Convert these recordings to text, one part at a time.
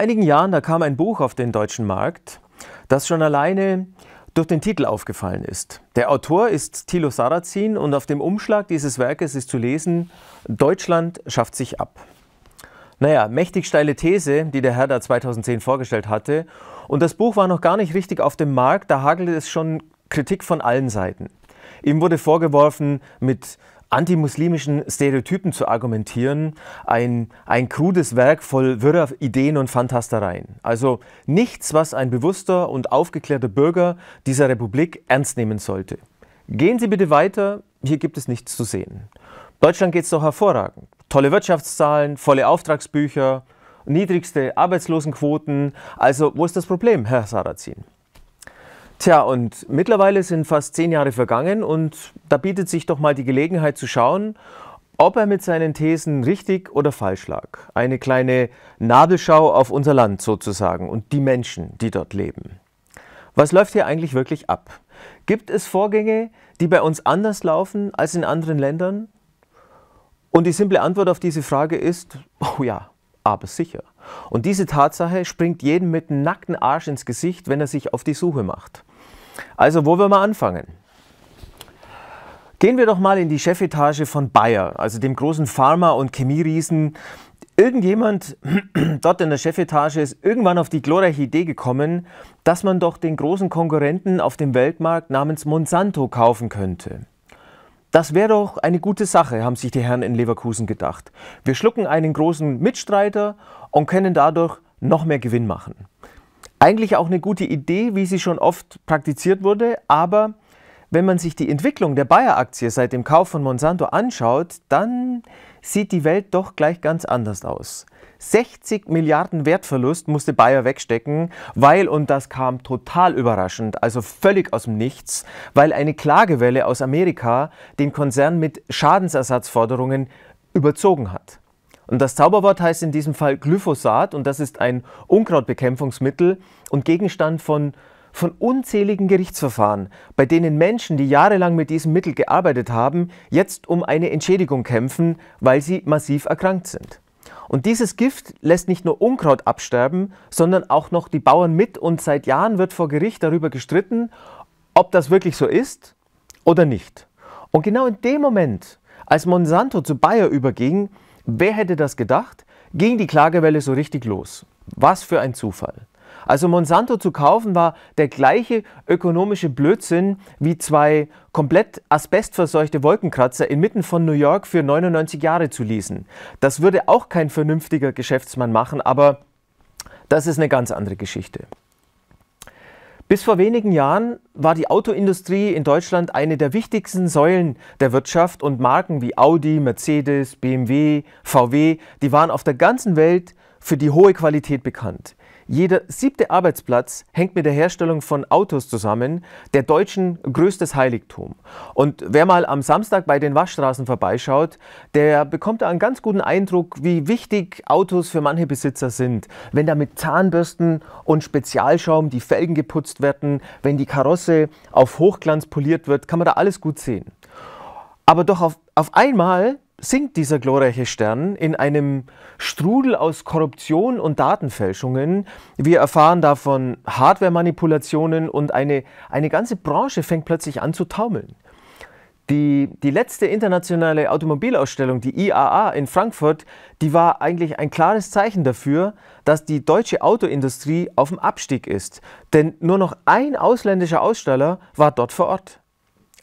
einigen Jahren, da kam ein Buch auf den deutschen Markt, das schon alleine durch den Titel aufgefallen ist. Der Autor ist Thilo Sarrazin und auf dem Umschlag dieses Werkes ist zu lesen, Deutschland schafft sich ab. Naja, mächtig steile These, die der Herr da 2010 vorgestellt hatte. Und das Buch war noch gar nicht richtig auf dem Markt, da hagelte es schon Kritik von allen Seiten. Ihm wurde vorgeworfen, mit antimuslimischen Stereotypen zu argumentieren, ein, ein krudes Werk voll wirrer Ideen und Fantastereien. Also nichts, was ein bewusster und aufgeklärter Bürger dieser Republik ernst nehmen sollte. Gehen Sie bitte weiter, hier gibt es nichts zu sehen. Deutschland geht es doch hervorragend. Tolle Wirtschaftszahlen, volle Auftragsbücher, niedrigste Arbeitslosenquoten. Also wo ist das Problem, Herr Sarrazin? Tja, und mittlerweile sind fast zehn Jahre vergangen und da bietet sich doch mal die Gelegenheit zu schauen, ob er mit seinen Thesen richtig oder falsch lag. Eine kleine Nabelschau auf unser Land sozusagen und die Menschen, die dort leben. Was läuft hier eigentlich wirklich ab? Gibt es Vorgänge, die bei uns anders laufen als in anderen Ländern? Und die simple Antwort auf diese Frage ist, oh ja, aber sicher. Und diese Tatsache springt jedem mit dem nackten Arsch ins Gesicht, wenn er sich auf die Suche macht. Also, wo wir mal anfangen? Gehen wir doch mal in die Chefetage von Bayer, also dem großen Pharma- und Chemieriesen. Irgendjemand dort in der Chefetage ist irgendwann auf die glorreiche Idee gekommen, dass man doch den großen Konkurrenten auf dem Weltmarkt namens Monsanto kaufen könnte. Das wäre doch eine gute Sache, haben sich die Herren in Leverkusen gedacht. Wir schlucken einen großen Mitstreiter und können dadurch noch mehr Gewinn machen eigentlich auch eine gute Idee, wie sie schon oft praktiziert wurde, aber wenn man sich die Entwicklung der Bayer-Aktie seit dem Kauf von Monsanto anschaut, dann sieht die Welt doch gleich ganz anders aus. 60 Milliarden Wertverlust musste Bayer wegstecken, weil, und das kam total überraschend, also völlig aus dem Nichts, weil eine Klagewelle aus Amerika den Konzern mit Schadensersatzforderungen überzogen hat. Und das Zauberwort heißt in diesem Fall Glyphosat und das ist ein Unkrautbekämpfungsmittel und Gegenstand von, von unzähligen Gerichtsverfahren, bei denen Menschen, die jahrelang mit diesem Mittel gearbeitet haben, jetzt um eine Entschädigung kämpfen, weil sie massiv erkrankt sind. Und dieses Gift lässt nicht nur Unkraut absterben, sondern auch noch die Bauern mit und seit Jahren wird vor Gericht darüber gestritten, ob das wirklich so ist oder nicht. Und genau in dem Moment, als Monsanto zu Bayer überging, Wer hätte das gedacht? Ging die Klagewelle so richtig los. Was für ein Zufall. Also Monsanto zu kaufen war der gleiche ökonomische Blödsinn wie zwei komplett asbestverseuchte Wolkenkratzer inmitten von New York für 99 Jahre zu leasen. Das würde auch kein vernünftiger Geschäftsmann machen, aber das ist eine ganz andere Geschichte. Bis vor wenigen Jahren war die Autoindustrie in Deutschland eine der wichtigsten Säulen der Wirtschaft und Marken wie Audi, Mercedes, BMW, VW, die waren auf der ganzen Welt für die hohe Qualität bekannt. Jeder siebte Arbeitsplatz hängt mit der Herstellung von Autos zusammen, der Deutschen größtes Heiligtum. Und wer mal am Samstag bei den Waschstraßen vorbeischaut, der bekommt da einen ganz guten Eindruck, wie wichtig Autos für manche Besitzer sind. Wenn da mit Zahnbürsten und Spezialschaum die Felgen geputzt werden, wenn die Karosse auf Hochglanz poliert wird, kann man da alles gut sehen. Aber doch auf, auf einmal sinkt dieser glorreiche Stern in einem Strudel aus Korruption und Datenfälschungen. Wir erfahren davon Hardware-Manipulationen und eine, eine ganze Branche fängt plötzlich an zu taumeln. Die, die letzte internationale Automobilausstellung, die IAA in Frankfurt, die war eigentlich ein klares Zeichen dafür, dass die deutsche Autoindustrie auf dem Abstieg ist. Denn nur noch ein ausländischer Aussteller war dort vor Ort.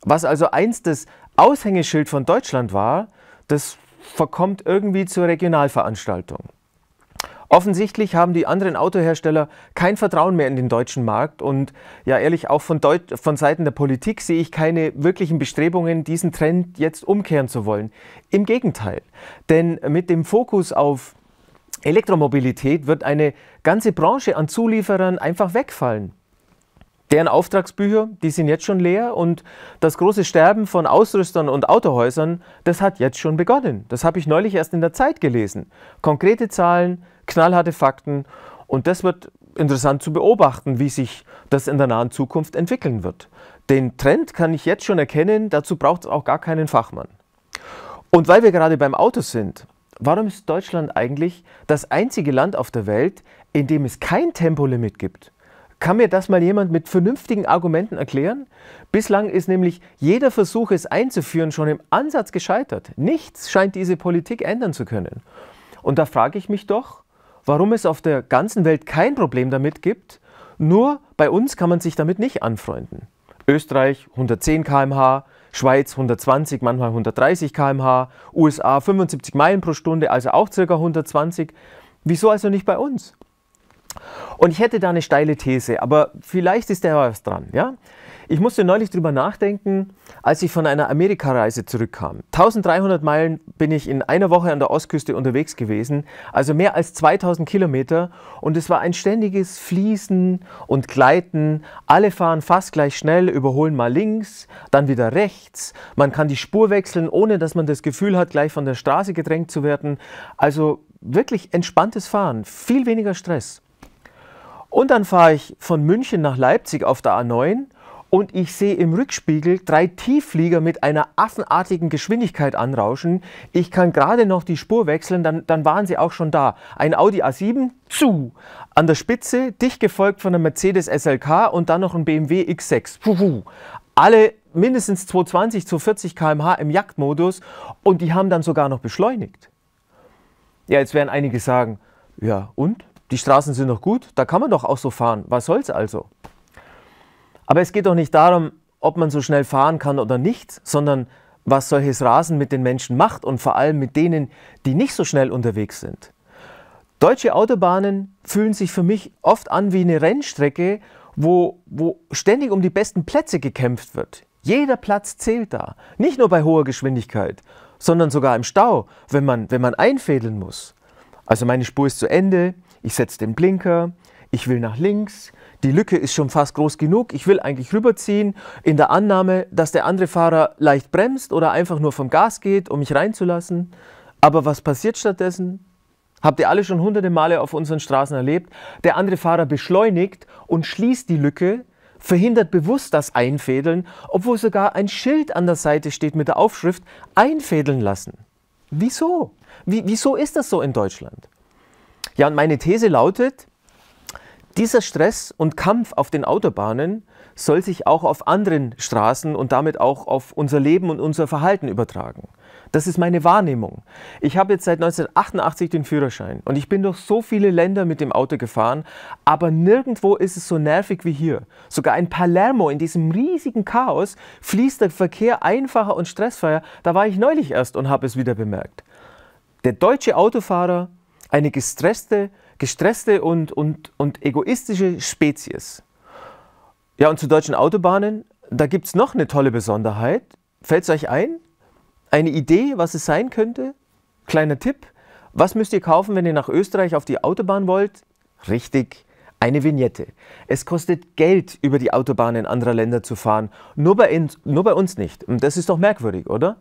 Was also einst das Aushängeschild von Deutschland war, das verkommt irgendwie zur Regionalveranstaltung. Offensichtlich haben die anderen Autohersteller kein Vertrauen mehr in den deutschen Markt und ja ehrlich, auch von, Deut von Seiten der Politik sehe ich keine wirklichen Bestrebungen, diesen Trend jetzt umkehren zu wollen. Im Gegenteil, denn mit dem Fokus auf Elektromobilität wird eine ganze Branche an Zulieferern einfach wegfallen. Deren Auftragsbücher, die sind jetzt schon leer und das große Sterben von Ausrüstern und Autohäusern, das hat jetzt schon begonnen. Das habe ich neulich erst in der Zeit gelesen. Konkrete Zahlen, knallharte Fakten und das wird interessant zu beobachten, wie sich das in der nahen Zukunft entwickeln wird. Den Trend kann ich jetzt schon erkennen, dazu braucht es auch gar keinen Fachmann. Und weil wir gerade beim Auto sind, warum ist Deutschland eigentlich das einzige Land auf der Welt, in dem es kein Tempolimit gibt? Kann mir das mal jemand mit vernünftigen Argumenten erklären? Bislang ist nämlich jeder Versuch, es einzuführen, schon im Ansatz gescheitert. Nichts scheint diese Politik ändern zu können. Und da frage ich mich doch, warum es auf der ganzen Welt kein Problem damit gibt, nur bei uns kann man sich damit nicht anfreunden. Österreich 110 km/h, Schweiz 120, manchmal 130 km/h, USA 75 Meilen pro Stunde, also auch ca. 120. Wieso also nicht bei uns? Und ich hätte da eine steile These, aber vielleicht ist da was dran. Ja? Ich musste neulich drüber nachdenken, als ich von einer Amerikareise zurückkam. 1300 Meilen bin ich in einer Woche an der Ostküste unterwegs gewesen, also mehr als 2000 Kilometer. Und es war ein ständiges Fließen und Gleiten. Alle fahren fast gleich schnell, überholen mal links, dann wieder rechts. Man kann die Spur wechseln, ohne dass man das Gefühl hat, gleich von der Straße gedrängt zu werden. Also wirklich entspanntes Fahren, viel weniger Stress. Und dann fahre ich von München nach Leipzig auf der A9 und ich sehe im Rückspiegel drei Tiefflieger mit einer affenartigen Geschwindigkeit anrauschen. Ich kann gerade noch die Spur wechseln, dann, dann waren sie auch schon da. Ein Audi A7 zu, an der Spitze, dicht gefolgt von einem Mercedes SLK und dann noch ein BMW X6. Puhu. Alle mindestens 220 zu 40 km/h im Jagdmodus und die haben dann sogar noch beschleunigt. Ja, jetzt werden einige sagen, ja und? Die Straßen sind doch gut, da kann man doch auch so fahren. Was soll's also? Aber es geht doch nicht darum, ob man so schnell fahren kann oder nicht, sondern was solches Rasen mit den Menschen macht und vor allem mit denen, die nicht so schnell unterwegs sind. Deutsche Autobahnen fühlen sich für mich oft an wie eine Rennstrecke, wo, wo ständig um die besten Plätze gekämpft wird. Jeder Platz zählt da. Nicht nur bei hoher Geschwindigkeit, sondern sogar im Stau, wenn man, wenn man einfädeln muss. Also meine Spur ist zu Ende, ich setze den Blinker, ich will nach links, die Lücke ist schon fast groß genug, ich will eigentlich rüberziehen, in der Annahme, dass der andere Fahrer leicht bremst oder einfach nur vom Gas geht, um mich reinzulassen. Aber was passiert stattdessen? Habt ihr alle schon hunderte Male auf unseren Straßen erlebt? Der andere Fahrer beschleunigt und schließt die Lücke, verhindert bewusst das Einfädeln, obwohl sogar ein Schild an der Seite steht mit der Aufschrift Einfädeln lassen. Wieso? Wie, wieso ist das so in Deutschland? Ja, und meine These lautet, dieser Stress und Kampf auf den Autobahnen soll sich auch auf anderen Straßen und damit auch auf unser Leben und unser Verhalten übertragen. Das ist meine Wahrnehmung. Ich habe jetzt seit 1988 den Führerschein und ich bin durch so viele Länder mit dem Auto gefahren, aber nirgendwo ist es so nervig wie hier. Sogar in Palermo, in diesem riesigen Chaos, fließt der Verkehr einfacher und stressfreier. Da war ich neulich erst und habe es wieder bemerkt. Der deutsche Autofahrer, eine gestresste, gestresste und, und, und egoistische Spezies. Ja, und zu deutschen Autobahnen, da gibt es noch eine tolle Besonderheit. Fällt es euch ein? eine Idee, was es sein könnte? Kleiner Tipp, was müsst ihr kaufen, wenn ihr nach Österreich auf die Autobahn wollt? Richtig, eine Vignette. Es kostet Geld, über die Autobahnen anderer Länder zu fahren, nur bei, ins, nur bei uns nicht. Und das ist doch merkwürdig, oder?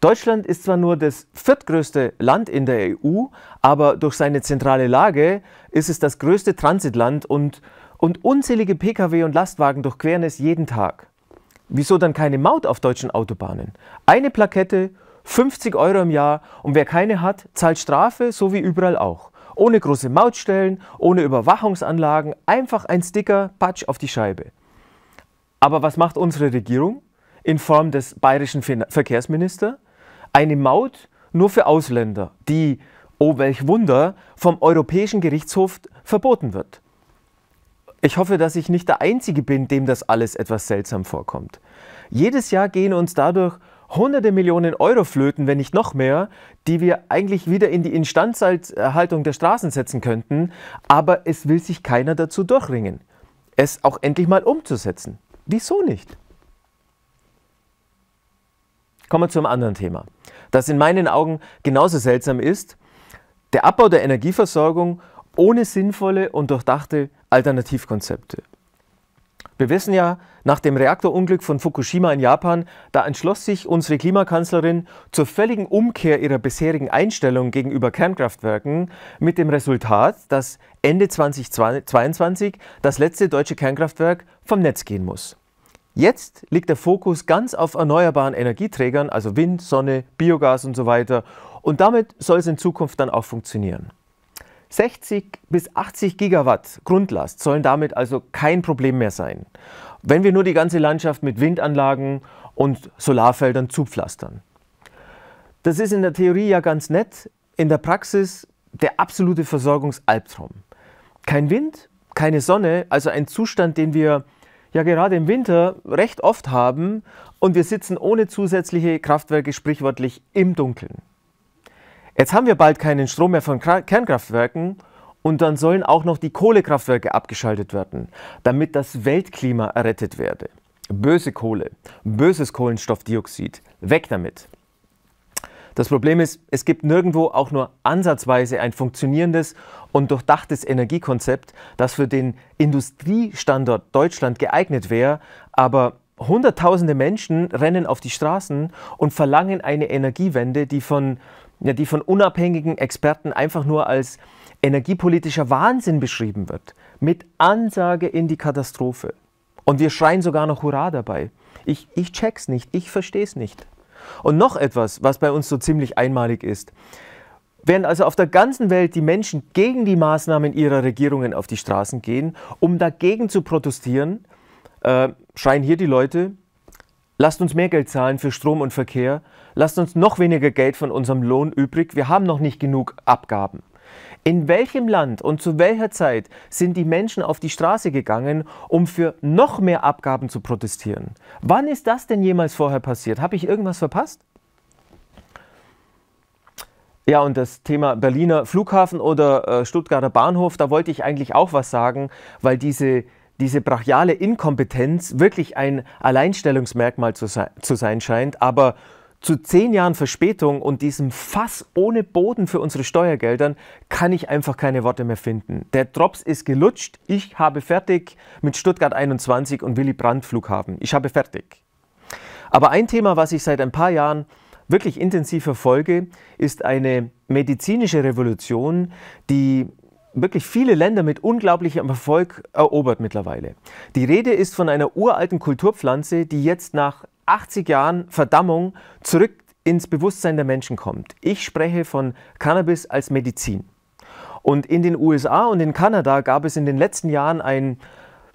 Deutschland ist zwar nur das viertgrößte Land in der EU, aber durch seine zentrale Lage ist es das größte Transitland und, und unzählige Pkw und Lastwagen durchqueren es jeden Tag. Wieso dann keine Maut auf deutschen Autobahnen? Eine Plakette, 50 Euro im Jahr und wer keine hat, zahlt Strafe, so wie überall auch. Ohne große Mautstellen, ohne Überwachungsanlagen, einfach ein Sticker, Patsch auf die Scheibe. Aber was macht unsere Regierung in Form des bayerischen Verkehrsministers? Eine Maut nur für Ausländer, die, oh welch Wunder, vom Europäischen Gerichtshof verboten wird. Ich hoffe, dass ich nicht der Einzige bin, dem das alles etwas seltsam vorkommt. Jedes Jahr gehen uns dadurch hunderte Millionen Euro flöten, wenn nicht noch mehr, die wir eigentlich wieder in die Instandhaltung der Straßen setzen könnten, aber es will sich keiner dazu durchringen, es auch endlich mal umzusetzen. Wieso nicht? Kommen wir zum anderen Thema, das in meinen Augen genauso seltsam ist, der Abbau der Energieversorgung ohne sinnvolle und durchdachte Alternativkonzepte. Wir wissen ja, nach dem Reaktorunglück von Fukushima in Japan, da entschloss sich unsere Klimakanzlerin zur völligen Umkehr ihrer bisherigen Einstellung gegenüber Kernkraftwerken mit dem Resultat, dass Ende 2022 das letzte deutsche Kernkraftwerk vom Netz gehen muss. Jetzt liegt der Fokus ganz auf erneuerbaren Energieträgern, also Wind, Sonne, Biogas und so weiter. Und damit soll es in Zukunft dann auch funktionieren. 60 bis 80 Gigawatt Grundlast sollen damit also kein Problem mehr sein, wenn wir nur die ganze Landschaft mit Windanlagen und Solarfeldern zupflastern. Das ist in der Theorie ja ganz nett, in der Praxis der absolute Versorgungsalbtraum. Kein Wind, keine Sonne, also ein Zustand, den wir ja gerade im Winter recht oft haben und wir sitzen ohne zusätzliche Kraftwerke sprichwörtlich im Dunkeln. Jetzt haben wir bald keinen Strom mehr von Kernkraftwerken und dann sollen auch noch die Kohlekraftwerke abgeschaltet werden, damit das Weltklima errettet werde. Böse Kohle, böses Kohlenstoffdioxid, weg damit. Das Problem ist, es gibt nirgendwo auch nur ansatzweise ein funktionierendes und durchdachtes Energiekonzept, das für den Industriestandort Deutschland geeignet wäre, aber Hunderttausende Menschen rennen auf die Straßen und verlangen eine Energiewende, die von ja, die von unabhängigen Experten einfach nur als energiepolitischer Wahnsinn beschrieben wird, mit Ansage in die Katastrophe. Und wir schreien sogar noch Hurra dabei. Ich, ich check's nicht, ich versteh's nicht. Und noch etwas, was bei uns so ziemlich einmalig ist. Während also auf der ganzen Welt die Menschen gegen die Maßnahmen ihrer Regierungen auf die Straßen gehen, um dagegen zu protestieren, äh, schreien hier die Leute, lasst uns mehr Geld zahlen für Strom und Verkehr, lasst uns noch weniger Geld von unserem Lohn übrig, wir haben noch nicht genug Abgaben. In welchem Land und zu welcher Zeit sind die Menschen auf die Straße gegangen, um für noch mehr Abgaben zu protestieren? Wann ist das denn jemals vorher passiert? Habe ich irgendwas verpasst? Ja, und das Thema Berliner Flughafen oder äh, Stuttgarter Bahnhof, da wollte ich eigentlich auch was sagen, weil diese, diese brachiale Inkompetenz wirklich ein Alleinstellungsmerkmal zu, se zu sein scheint. Aber zu zehn Jahren Verspätung und diesem Fass ohne Boden für unsere Steuergeldern kann ich einfach keine Worte mehr finden. Der Drops ist gelutscht, ich habe fertig mit Stuttgart 21 und Willy Brandt Flughafen. Ich habe fertig. Aber ein Thema, was ich seit ein paar Jahren wirklich intensiv verfolge, ist eine medizinische Revolution, die wirklich viele Länder mit unglaublichem Erfolg erobert mittlerweile. Die Rede ist von einer uralten Kulturpflanze, die jetzt nach 80 Jahren Verdammung zurück ins Bewusstsein der Menschen kommt. Ich spreche von Cannabis als Medizin. Und in den USA und in Kanada gab es in den letzten Jahren ein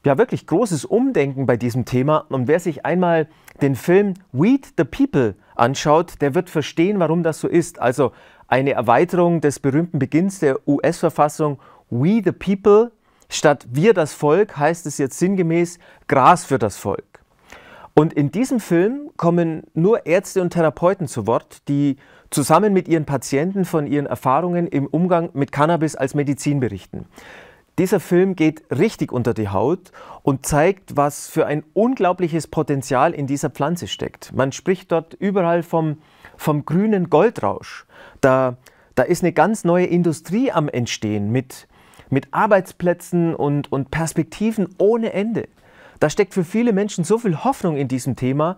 ja wirklich großes Umdenken bei diesem Thema. Und wer sich einmal den Film Weed the People anschaut, der wird verstehen, warum das so ist. Also eine Erweiterung des berühmten Beginns der US-Verfassung We the People. Statt wir das Volk heißt es jetzt sinngemäß Gras für das Volk. Und in diesem Film kommen nur Ärzte und Therapeuten zu Wort, die zusammen mit ihren Patienten von ihren Erfahrungen im Umgang mit Cannabis als Medizin berichten. Dieser Film geht richtig unter die Haut und zeigt, was für ein unglaubliches Potenzial in dieser Pflanze steckt. Man spricht dort überall vom vom grünen Goldrausch. Da, da ist eine ganz neue Industrie am Entstehen mit, mit Arbeitsplätzen und, und Perspektiven ohne Ende. Da steckt für viele Menschen so viel Hoffnung in diesem Thema.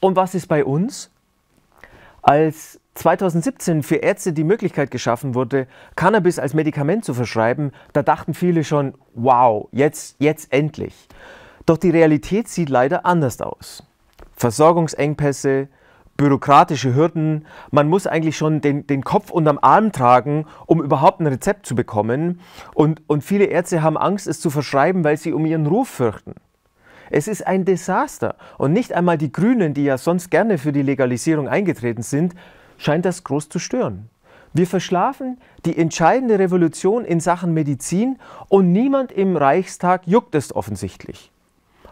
Und was ist bei uns? Als 2017 für Ärzte die Möglichkeit geschaffen wurde, Cannabis als Medikament zu verschreiben, da dachten viele schon, wow, jetzt, jetzt endlich. Doch die Realität sieht leider anders aus. Versorgungsengpässe, bürokratische Hürden. Man muss eigentlich schon den, den Kopf unterm Arm tragen, um überhaupt ein Rezept zu bekommen. Und, und viele Ärzte haben Angst, es zu verschreiben, weil sie um ihren Ruf fürchten. Es ist ein Desaster. Und nicht einmal die Grünen, die ja sonst gerne für die Legalisierung eingetreten sind, scheint das groß zu stören. Wir verschlafen die entscheidende Revolution in Sachen Medizin und niemand im Reichstag juckt es offensichtlich.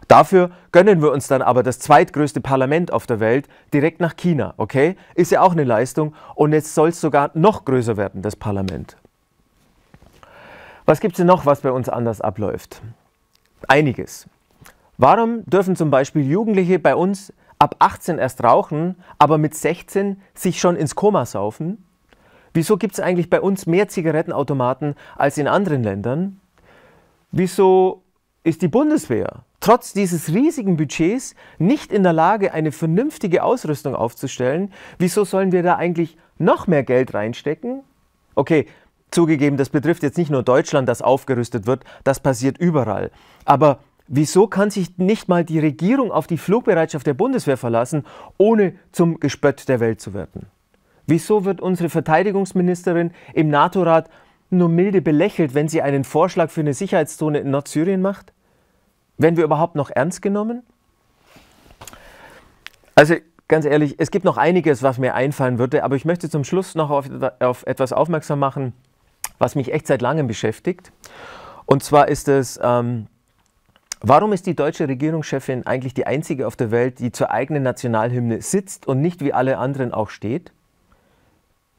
Dafür gönnen wir uns dann aber das zweitgrößte Parlament auf der Welt direkt nach China, okay? Ist ja auch eine Leistung und jetzt soll es sogar noch größer werden, das Parlament. Was gibt es denn noch, was bei uns anders abläuft? Einiges. Warum dürfen zum Beispiel Jugendliche bei uns ab 18 erst rauchen, aber mit 16 sich schon ins Koma saufen? Wieso gibt es eigentlich bei uns mehr Zigarettenautomaten als in anderen Ländern? Wieso ist die Bundeswehr trotz dieses riesigen Budgets nicht in der Lage, eine vernünftige Ausrüstung aufzustellen, wieso sollen wir da eigentlich noch mehr Geld reinstecken? Okay, zugegeben, das betrifft jetzt nicht nur Deutschland, das aufgerüstet wird, das passiert überall. Aber wieso kann sich nicht mal die Regierung auf die Flugbereitschaft der Bundeswehr verlassen, ohne zum Gespött der Welt zu werden? Wieso wird unsere Verteidigungsministerin im NATO-Rat nur milde belächelt, wenn sie einen Vorschlag für eine Sicherheitszone in Nordsyrien macht? Werden wir überhaupt noch ernst genommen? Also ganz ehrlich, es gibt noch einiges, was mir einfallen würde, aber ich möchte zum Schluss noch auf, auf etwas aufmerksam machen, was mich echt seit langem beschäftigt. Und zwar ist es, ähm, warum ist die deutsche Regierungschefin eigentlich die einzige auf der Welt, die zur eigenen Nationalhymne sitzt und nicht wie alle anderen auch steht?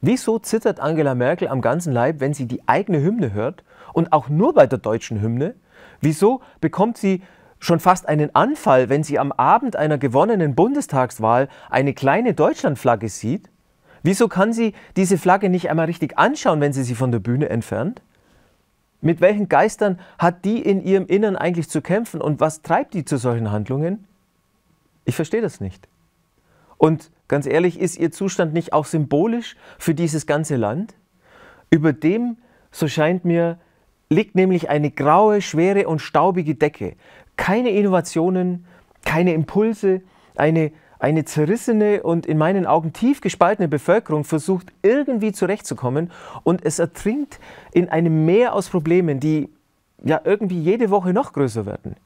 Wieso zittert Angela Merkel am ganzen Leib, wenn sie die eigene Hymne hört und auch nur bei der deutschen Hymne, Wieso bekommt sie schon fast einen Anfall, wenn sie am Abend einer gewonnenen Bundestagswahl eine kleine Deutschlandflagge sieht? Wieso kann sie diese Flagge nicht einmal richtig anschauen, wenn sie sie von der Bühne entfernt? Mit welchen Geistern hat die in ihrem Innern eigentlich zu kämpfen und was treibt die zu solchen Handlungen? Ich verstehe das nicht. Und ganz ehrlich, ist ihr Zustand nicht auch symbolisch für dieses ganze Land? Über dem, so scheint mir, liegt nämlich eine graue, schwere und staubige Decke. Keine Innovationen, keine Impulse, eine, eine zerrissene und in meinen Augen tief gespaltene Bevölkerung versucht irgendwie zurechtzukommen und es ertrinkt in einem Meer aus Problemen, die ja irgendwie jede Woche noch größer werden.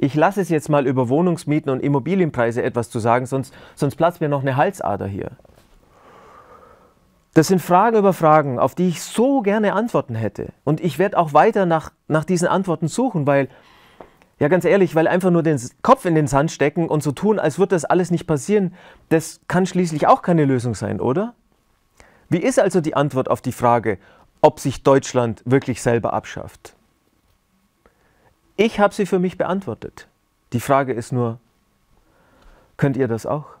Ich lasse es jetzt mal über Wohnungsmieten und Immobilienpreise etwas zu sagen, sonst, sonst platzt mir noch eine Halsader hier. Das sind Fragen über Fragen, auf die ich so gerne Antworten hätte. Und ich werde auch weiter nach, nach diesen Antworten suchen, weil, ja ganz ehrlich, weil einfach nur den Kopf in den Sand stecken und so tun, als würde das alles nicht passieren, das kann schließlich auch keine Lösung sein, oder? Wie ist also die Antwort auf die Frage, ob sich Deutschland wirklich selber abschafft? Ich habe sie für mich beantwortet. Die Frage ist nur, könnt ihr das auch?